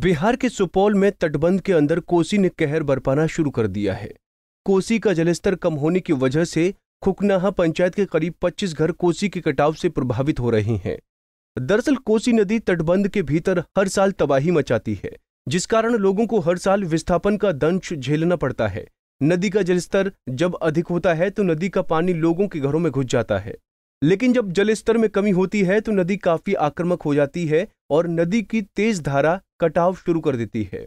बिहार के सुपौल में तटबंध के अंदर कोसी ने कहर बरपाना शुरू कर दिया है कोसी का जलस्तर कम होने की वजह से खुकनाहा पंचायत के करीब 25 घर कोसी के कटाव से प्रभावित हो रहे हैं दरअसल कोसी नदी तटबंध के भीतर हर साल तबाही मचाती है जिस कारण लोगों को हर साल विस्थापन का दंश झेलना पड़ता है नदी का जलस्तर जब अधिक होता है तो नदी का पानी लोगों के घरों में घुस जाता है लेकिन जब जलस्तर में कमी होती है तो नदी काफी आक्रामक हो जाती है और नदी की तेज धारा कटाव शुरू कर देती है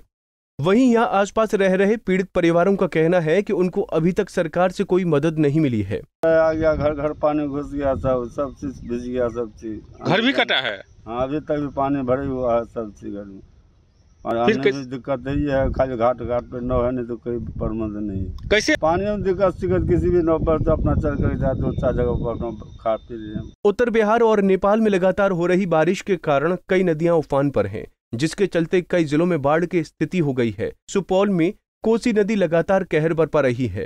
वहीं यहाँ आसपास रह रहे पीड़ित परिवारों का कहना है कि उनको अभी तक सरकार से कोई मदद नहीं मिली है आ गया घर घर पानी घुस गया सब सब चीज भिज गया सब चीज घर भी कटा है हाँ अभी तक भी पानी भरे हुआ है सब चीज घर में और फिर कैसे दिक्कत यही है खाली घाट घाट पे नाव है नहीं तो कोई प्रबंध नहीं कैसे पानी में दिक्कत शिकत किसी भी नाव पर तो अपना चल कर जाते अच्छा जगह पर खाते उत्तर बिहार और नेपाल में लगातार हो रही बारिश के कारण कई नदियां उफान पर हैं जिसके चलते कई जिलों में बाढ़ की स्थिति हो गई है सुपौल में कोसी नदी लगातार कहर बरपा रही है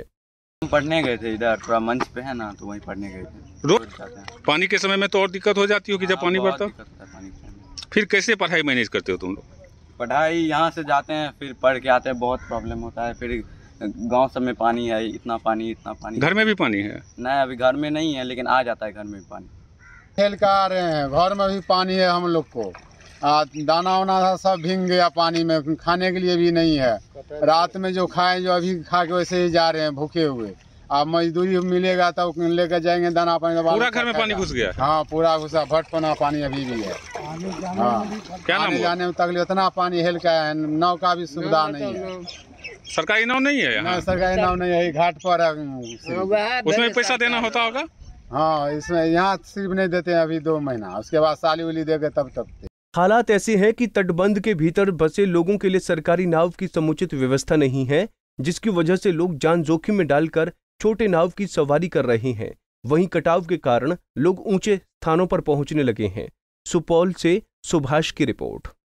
हम पढ़ने गए थे इधर थोड़ा मंच पे है ना तो वहीं पढ़ने गए थे रोज पानी के समय में तो और दिक्कत हो जाती होगी जब हाँ, पानी पड़ता फिर कैसे पढ़ाई मैनेज करते हो तुम लोग पढ़ाई यहाँ से जाते हैं फिर पढ़ के आते हैं बहुत प्रॉब्लम होता है फिर गांव सब में पानी है इतना पानी इतना पानी घर में भी पानी है नहीं अभी घर में नहीं है लेकिन आ जाता है घर में भी पानी खेल का आ रहे हैं घर में भी पानी है हम लोग को आ, दाना वाना सब भींग गया पानी में खाने के लिए भी नहीं है रात में जो खाए जो अभी खा के वैसे ही जा रहे हैं भूखे हुए अब मजदूरी मिलेगा तो लेकर जाएंगे दाना पानी तो पूरा घर में पानी घुस गया हाँ पूरा घुसा पना पानी अभी भी है हाँ क्या जाने में तक इतना पानी हेल का है नाव का भी सुविधा नहीं है सरकारी नाव नहीं है यहाँ सरकारी नाव नहीं है घाट पर हाँ, उसमें पैसा देना होता होगा हाँ इसमें यहाँ सिर्फ नहीं देते हैं अभी दो महीना उसके बाद साली उली दे तब तब हालात ऐसे हैं कि तटबंध के भीतर बसे लोगों के लिए सरकारी नाव की समुचित व्यवस्था नहीं है जिसकी वजह से लोग जान जोखिम में डालकर छोटे नाव की सवारी कर रहे हैं वहीं कटाव के कारण लोग ऊंचे स्थानों पर पहुंचने लगे हैं सुपौल से सुभाष की रिपोर्ट